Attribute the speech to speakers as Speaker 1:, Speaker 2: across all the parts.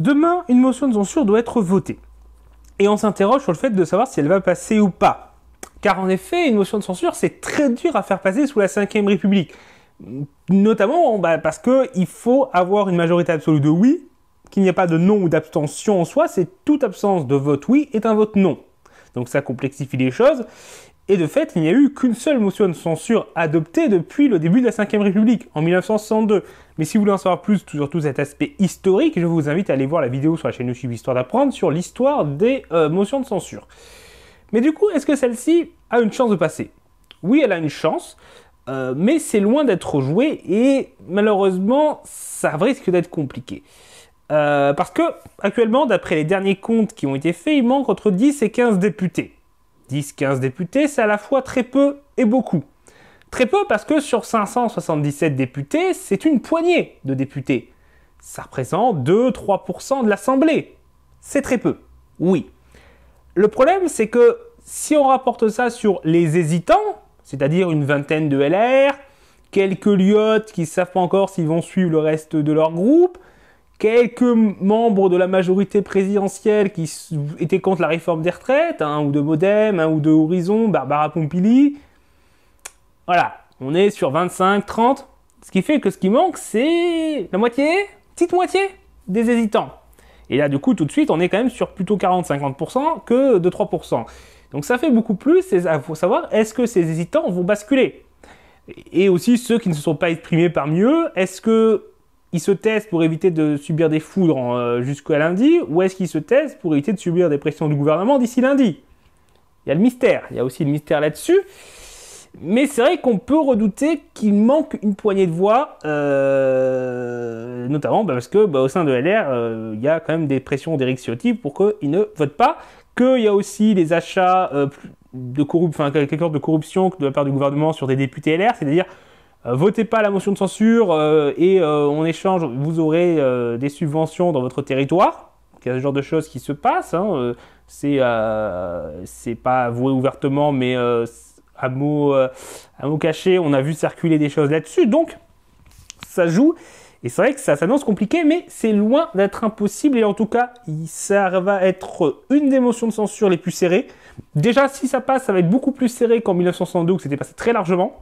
Speaker 1: Demain, une motion de censure doit être votée. Et on s'interroge sur le fait de savoir si elle va passer ou pas. Car en effet, une motion de censure, c'est très dur à faire passer sous la Ve République. Notamment bah, parce qu'il faut avoir une majorité absolue de oui, qu'il n'y a pas de non ou d'abstention en soi, c'est toute absence de vote oui est un vote non. Donc ça complexifie les choses. Et de fait, il n'y a eu qu'une seule motion de censure adoptée depuis le début de la Ve République, en 1962. Mais si vous voulez en savoir plus sur tout cet aspect historique, je vous invite à aller voir la vidéo sur la chaîne YouTube Histoire d'apprendre sur l'histoire des euh, motions de censure. Mais du coup, est-ce que celle-ci a une chance de passer Oui, elle a une chance, euh, mais c'est loin d'être joué et malheureusement, ça risque d'être compliqué. Euh, parce que, actuellement, d'après les derniers comptes qui ont été faits, il manque entre 10 et 15 députés. 10-15 députés, c'est à la fois très peu et beaucoup. Très peu parce que sur 577 députés, c'est une poignée de députés. Ça représente 2-3% de l'Assemblée. C'est très peu, oui. Le problème, c'est que si on rapporte ça sur les hésitants, c'est-à-dire une vingtaine de LR, quelques lyotes qui ne savent pas encore s'ils vont suivre le reste de leur groupe, quelques membres de la majorité présidentielle qui étaient contre la réforme des retraites, un hein, ou de Modem, un hein, ou de Horizon, Barbara Pompili. Voilà, on est sur 25, 30. Ce qui fait que ce qui manque, c'est la moitié, petite moitié des hésitants. Et là, du coup, tout de suite, on est quand même sur plutôt 40-50% que de 3%. Donc ça fait beaucoup plus, il ah, faut savoir, est-ce que ces hésitants vont basculer Et aussi ceux qui ne se sont pas exprimés par mieux, est-ce que il se testent pour éviter de subir des foudres euh, jusqu'à lundi ou est-ce qu'ils se testent pour éviter de subir des pressions du gouvernement d'ici lundi Il y a le mystère, il y a aussi le mystère là-dessus. Mais c'est vrai qu'on peut redouter qu'il manque une poignée de voix, euh, notamment parce que bah, au sein de LR, euh, il y a quand même des pressions d'Éric Ciotti pour qu'il ne vote pas, qu'il y a aussi des achats de corruption, enfin quelque sorte de corruption de la part du gouvernement sur des députés LR, c'est-à-dire euh, votez pas la motion de censure euh, et en euh, échange, vous aurez des subventions dans votre territoire. il y a ce genre de choses qui se passent. Hein, c'est pas avoué ouvertement, mais à mot, à mot caché, on a vu circuler des choses là-dessus. Donc, ça joue. Et c'est vrai que ça s'annonce compliqué, mais c'est loin d'être impossible. Et en tout cas, ça va être une des motions de censure les plus serrées. Déjà, si ça passe, ça va être beaucoup plus serré qu'en 1962, où c'était passé très largement.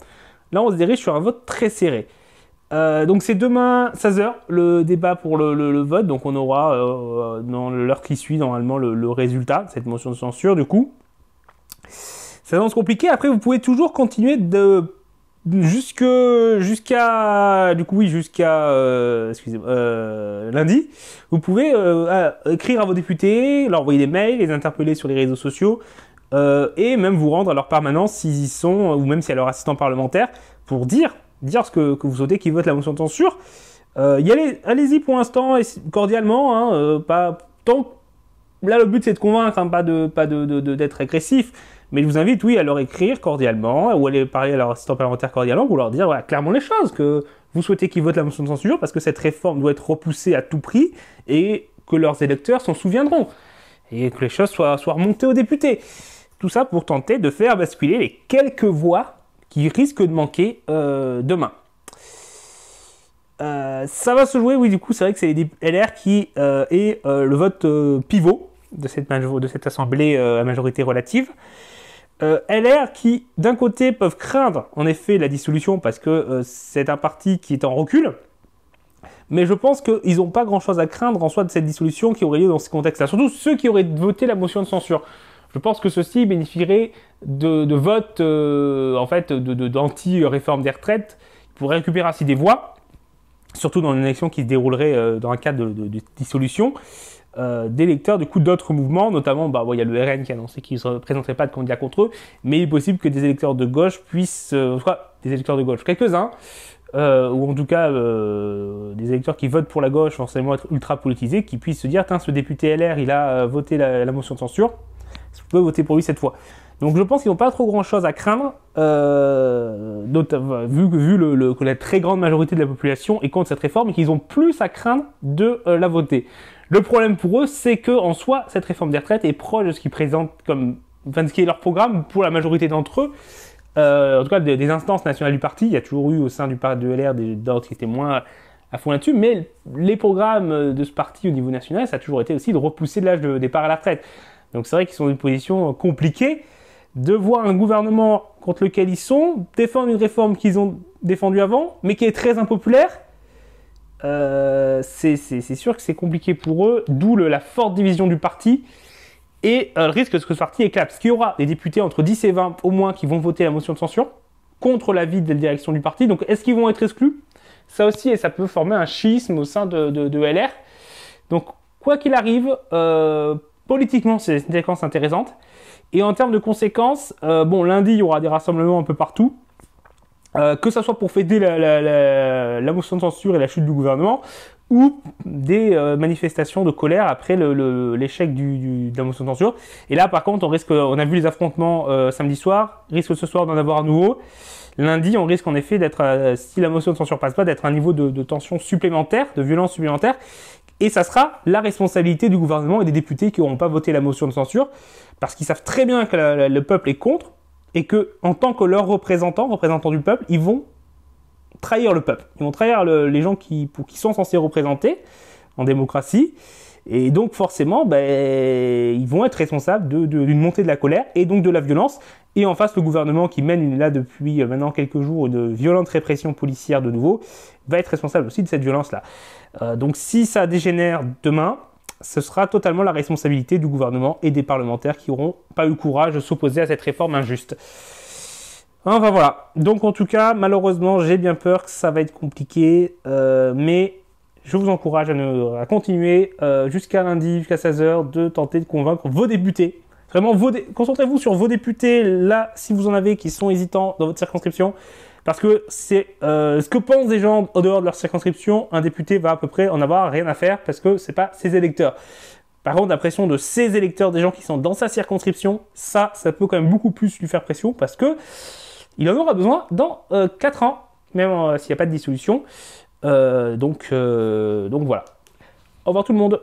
Speaker 1: Là, on se dirige sur un vote très serré. Euh, donc c'est demain 16h le débat pour le, vote, donc on aura euh, dans l'heure qui suit normalement le, le, résultat, cette motion de censure du coup. Ça se compliqué, après vous pouvez toujours continuer de jusqu'à du coup oui jusqu'à euh, lundi vous pouvez écrire à vos députés leur envoyer des mails les interpeller sur les réseaux sociaux euh, et même vous rendre à leur permanence s'ils y sont, euh, ou même si à leur assistant parlementaire, pour dire, dire ce que, que vous souhaitez qu'ils votent la motion de censure. Euh, y allez, y pour l'instant, cordialement, hein, pas tant. Là, le but c'est de convaincre, hein, pas de pas de, d'être agressif. Mais je vous invite, oui, à leur écrire cordialement ou aller parler à leur assistant parlementaire cordialement pour leur dire clairement les choses que vous souhaitez qu'ils votent la motion de censure parce que cette réforme doit être repoussée à tout prix et que leurs électeurs s'en souviendront et que les choses soient, soient remontées aux députés. Tout ça pour tenter de faire basculer les quelques voix qui risquent de manquer euh, demain. Euh, ça va se jouer, oui, du coup, c'est vrai que c'est LR qui euh, est le vote pivot de cette, de cette assemblée à majorité relative. LR qui, d'un côté, peuvent craindre en effet la dissolution parce que c'est un parti qui est en recul, mais je pense qu'ils n'ont pas grand-chose à craindre en soi de cette dissolution qui aurait lieu dans ce contexte-là. Surtout ceux qui auraient voté la motion de censure. Je pense que ceci bénéficierait de, votes euh, en fait d'anti-réforme des retraites pour récupérer ainsi des voix, surtout dans une élection qui se déroulerait euh, dans un cadre de, dissolution. Euh, d'électeurs du coup d'autres mouvements, notamment bah, il y a le RN qui a annoncé qu'il ne se présenterait pas de candidat contre eux, mais il est possible que des électeurs de gauche puissent, Enfin, des électeurs de gauche, quelques-uns, ou en tout cas des électeurs qui votent pour la gauche, forcément être ultra politisés, qui puissent se dire, tiens, ce député LR, il a voté la motion de censure, vous pouvez voter pour lui cette fois. Donc je pense qu'ils n'ont pas trop grand-chose à craindre, euh, vu, vu le, que la très grande majorité de la population est contre cette réforme et qu'ils ont plus à craindre de euh, la voter. Le problème pour eux, c'est que en soi, cette réforme des retraites est proche de ce qu'ils présentent comme, enfin, ce qui est leur programme pour la majorité d'entre eux. Euh, en tout cas, des, instances nationales du parti, il y a toujours eu au sein du parti de LR des d'autres qui étaient moins à fond là-dessus, mais les programmes de ce parti au niveau national, ça a toujours été aussi de repousser l'âge de départ à la retraite. Donc c'est vrai qu'ils sont dans une position euh, compliquée de voir un gouvernement contre lequel ils sont défendre une réforme qu'ils ont défendue avant, mais qui est très impopulaire. Euh, c'est sûr que c'est compliqué pour eux, d'où la forte division du parti et euh, le risque que ce parti éclate. Parce qu'il y aura des députés entre 10 et 20 au moins qui vont voter la motion de censure contre l'avis de la direction du parti. Donc est-ce qu'ils vont être exclus Ça aussi, et ça peut former un schisme au sein de, LR. Donc quoi qu'il arrive, Politiquement, c'est une séquence intéressante. Et en termes de conséquences, euh, bon, lundi, il y aura des rassemblements un peu partout. Euh, que ce soit pour fêter la, motion de censure et la chute du gouvernement, ou des euh, manifestations de colère après l'échec du, de la motion de censure. Et là, par contre, on risque, on a vu les affrontements samedi soir, risque ce soir d'en avoir à nouveau. Lundi, on risque en effet d'être, si la motion de censure passe pas, d'être un niveau de, tension supplémentaire, de violence supplémentaire, et ça sera la responsabilité du gouvernement et des députés qui n'auront pas voté la motion de censure, parce qu'ils savent très bien que le peuple est contre, et que en tant que leurs représentants, représentants du peuple, ils vont trahir le peuple. Ils vont trahir les gens qui, qui sont censés représenter en démocratie. Et donc forcément, ben, ils vont être responsables d'une de, montée de la colère et donc de la violence. Et en face, le gouvernement qui mène là depuis euh, maintenant quelques jours une violente répression policière de nouveau, va être responsable aussi de cette violence-là. Euh, donc si ça dégénère demain, ce sera totalement la responsabilité du gouvernement et des parlementaires qui n'auront pas eu le courage de s'opposer à cette réforme injuste. Enfin voilà. Donc en tout cas, malheureusement, j'ai bien peur que ça va être compliqué, euh, mais je vous encourage à, ne, continuer euh, jusqu'à lundi, jusqu'à 16h, de tenter de convaincre vos députés. Vraiment, concentrez-vous sur vos députés, là, si vous en avez qui sont hésitants dans votre circonscription. Parce que c'est euh, ce que pensent des gens au dehors de leur circonscription, un député va à peu près en avoir rien à faire parce que ce n'est pas ses électeurs. Par contre, la pression de ses électeurs, des gens qui sont dans sa circonscription, ça, ça peut quand même beaucoup plus lui faire pression parce que il en aura besoin dans 4 euh, ans, même s'il n'y a pas de dissolution. Euh, donc, euh, donc voilà. Au revoir tout le monde